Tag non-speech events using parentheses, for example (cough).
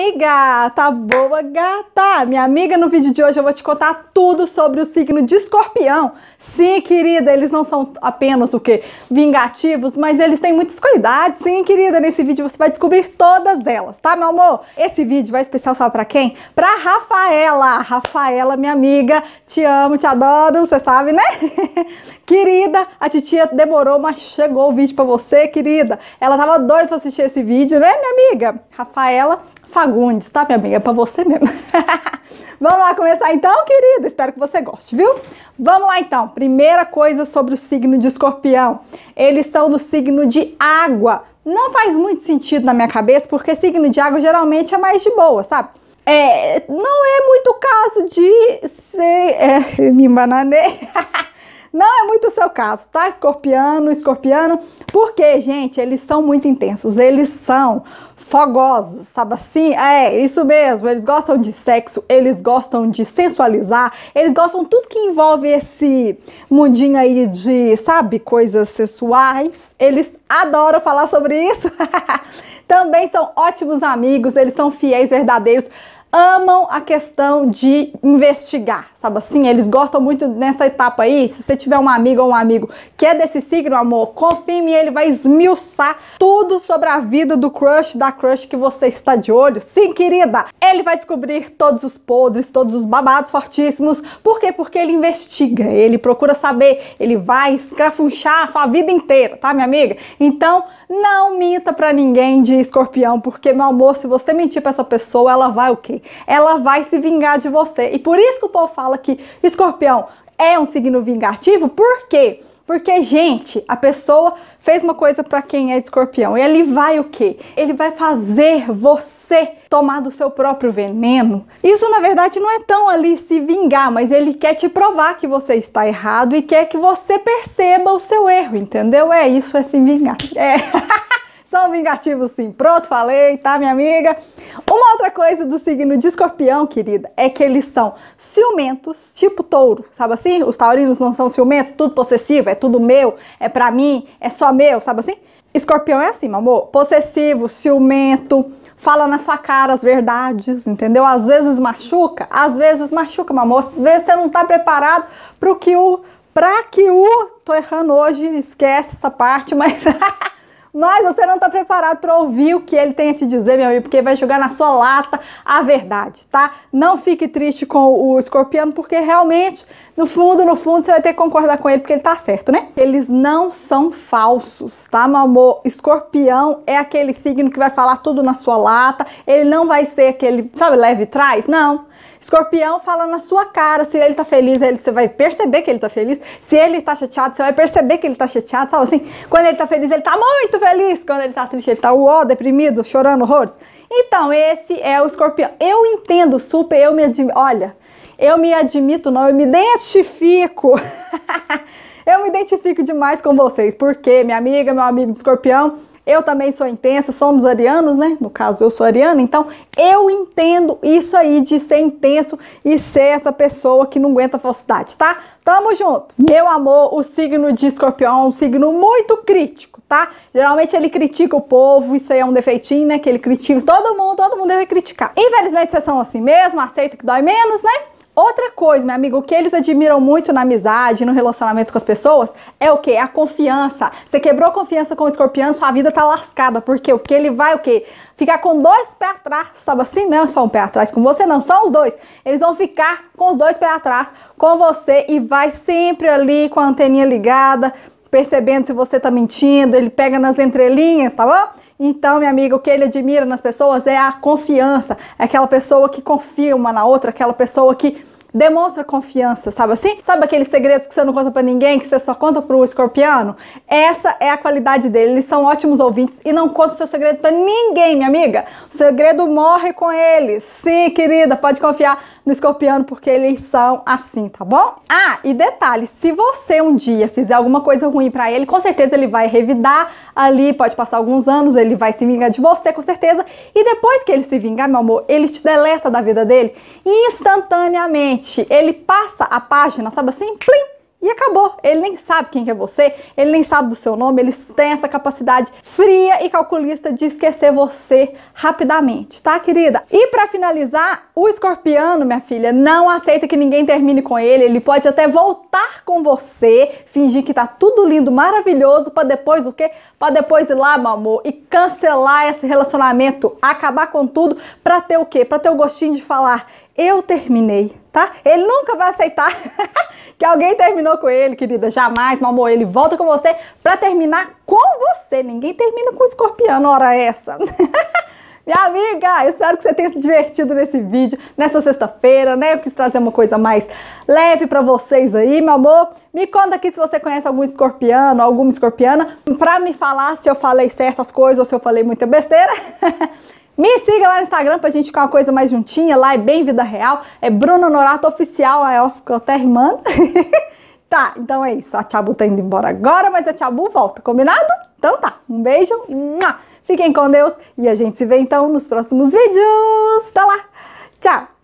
amiga! Tá boa, gata? Minha amiga, no vídeo de hoje eu vou te contar tudo sobre o signo de escorpião. Sim, querida, eles não são apenas o que? Vingativos, mas eles têm muitas qualidades. Sim, querida, nesse vídeo você vai descobrir todas elas, tá, meu amor? Esse vídeo vai especial, sabe pra quem? Pra Rafaela! Rafaela, minha amiga, te amo, te adoro, você sabe, né? (laughs) querida, a titia demorou, mas chegou o vídeo pra você, querida. Ela tava doida pra assistir esse vídeo, né, minha amiga? Rafaela, Fagundes, tá, minha amiga? É pra você mesmo. (laughs) Vamos lá começar então, querida? Espero que você goste, viu? Vamos lá então. Primeira coisa sobre o signo de escorpião. Eles são do signo de água. Não faz muito sentido na minha cabeça, porque signo de água geralmente é mais de boa, sabe? É, não é muito caso de ser... É, (laughs) me embananei. (laughs) Não é muito o seu caso, tá? Escorpiano, escorpiano, porque, gente, eles são muito intensos, eles são fogosos, sabe assim? É, isso mesmo, eles gostam de sexo, eles gostam de sensualizar, eles gostam tudo que envolve esse mundinho aí de, sabe, coisas sensuais. Eles adoram falar sobre isso. (laughs) Também são ótimos amigos, eles são fiéis, verdadeiros amam a questão de investigar, sabe assim? Eles gostam muito nessa etapa aí. Se você tiver uma amiga ou um amigo que é desse signo, amor, confia em mim, ele vai esmiuçar tudo sobre a vida do crush, da crush que você está de olho. Sim, querida, ele vai descobrir todos os podres, todos os babados fortíssimos. Por quê? Porque ele investiga, ele procura saber, ele vai escrafunchar a sua vida inteira, tá, minha amiga? Então, não minta pra ninguém de escorpião, porque, meu amor, se você mentir pra essa pessoa, ela vai o quê? ela vai se vingar de você. E por isso que o povo fala que escorpião é um signo vingativo, por quê? Porque, gente, a pessoa fez uma coisa para quem é de escorpião. E ele vai o quê? Ele vai fazer você tomar do seu próprio veneno. Isso, na verdade, não é tão ali se vingar, mas ele quer te provar que você está errado e quer que você perceba o seu erro, entendeu? É isso, é se vingar. É. (laughs) são vingativos sim. Pronto, falei, tá, minha amiga? Uma outra coisa do signo de escorpião, querida, é que eles são ciumentos, tipo touro, sabe assim? Os taurinos não são ciumentos, tudo possessivo, é tudo meu, é pra mim, é só meu, sabe assim? Escorpião é assim, meu amor, possessivo, ciumento, fala na sua cara as verdades, entendeu? Às vezes machuca, às vezes machuca, meu amor, às vezes você não tá preparado pro que o... Pra que o... Tô errando hoje, esquece essa parte, mas... (laughs) mas você não está preparado para ouvir o que ele tem a te dizer, meu amigo, porque vai jogar na sua lata a verdade, tá? Não fique triste com o escorpião, porque realmente, no fundo, no fundo, você vai ter que concordar com ele, porque ele tá certo, né? Eles não são falsos, tá, meu amor? Escorpião é aquele signo que vai falar tudo na sua lata, ele não vai ser aquele, sabe, leve traz não Escorpião fala na sua cara, se ele tá feliz, ele, você vai perceber que ele tá feliz. Se ele tá chateado, você vai perceber que ele tá chateado, sabe assim? Quando ele tá feliz, ele tá muito feliz. Quando ele tá triste, ele tá uó, deprimido, chorando horrores. Então, esse é o escorpião. Eu entendo super, eu me admito. Olha, eu me admito, não, eu me identifico. (laughs) eu me identifico demais com vocês, porque minha amiga, meu amigo do escorpião eu também sou intensa, somos arianos, né? No caso, eu sou ariana, então eu entendo isso aí de ser intenso e ser essa pessoa que não aguenta falsidade, tá? Tamo junto. Meu amor, o signo de escorpião é um signo muito crítico, tá? Geralmente ele critica o povo, isso aí é um defeitinho, né? Que ele critica todo mundo, todo mundo deve criticar. Infelizmente vocês são assim mesmo, aceita que dói menos, né? Outra coisa, meu amigo, o que eles admiram muito na amizade, no relacionamento com as pessoas, é o que? A confiança. Você quebrou a confiança com o escorpião, sua vida tá lascada. Por o Porque ele vai o quê? Ficar com dois pés atrás, sabe assim? Não é só um pé atrás com você, não, são os dois. Eles vão ficar com os dois pés atrás com você e vai sempre ali com a anteninha ligada, percebendo se você tá mentindo, ele pega nas entrelinhas, tá bom? Então, meu amigo, o que ele admira nas pessoas é a confiança, é aquela pessoa que confia uma na outra, aquela pessoa que demonstra confiança, sabe assim? Sabe aqueles segredos que você não conta para ninguém, que você só conta pro escorpiano? Essa é a qualidade dele. Eles são ótimos ouvintes e não conta o seu segredo para ninguém, minha amiga. O segredo morre com eles. Sim, querida, pode confiar no escorpião porque eles são assim, tá bom? Ah, e detalhe, se você um dia fizer alguma coisa ruim para ele, com certeza ele vai revidar ali, pode passar alguns anos, ele vai se vingar de você, com certeza. E depois que ele se vingar, meu amor, ele te deleta da vida dele instantaneamente. Ele passa a página, sabe assim? Plim! e acabou. Ele nem sabe quem é você, ele nem sabe do seu nome, ele tem essa capacidade fria e calculista de esquecer você rapidamente, tá, querida? E para finalizar, o escorpiano, minha filha, não aceita que ninguém termine com ele, ele pode até voltar com você, fingir que tá tudo lindo, maravilhoso, para depois o quê? Para depois ir lá, meu amor, e cancelar esse relacionamento, acabar com tudo, para ter o quê? Para ter o gostinho de falar, eu terminei tá? Ele nunca vai aceitar (laughs) que alguém terminou com ele, querida. Jamais, meu amor. Ele volta com você para terminar com você. Ninguém termina com o escorpião hora essa. (laughs) Minha amiga, espero que você tenha se divertido nesse vídeo, nessa sexta-feira, né? Eu quis trazer uma coisa mais leve para vocês aí, meu amor. Me conta aqui se você conhece algum escorpiano, alguma escorpiana, pra me falar se eu falei certas coisas ou se eu falei muita besteira. (laughs) Me siga lá no Instagram pra gente ficar uma coisa mais juntinha, lá é bem vida real, é Bruno Norato Oficial, aí ó, ficou até rimando. (laughs) tá, então é isso, a Tchabu tá indo embora agora, mas a Tchabu volta, combinado? Então tá, um beijo, fiquem com Deus e a gente se vê então nos próximos vídeos, tá lá, tchau!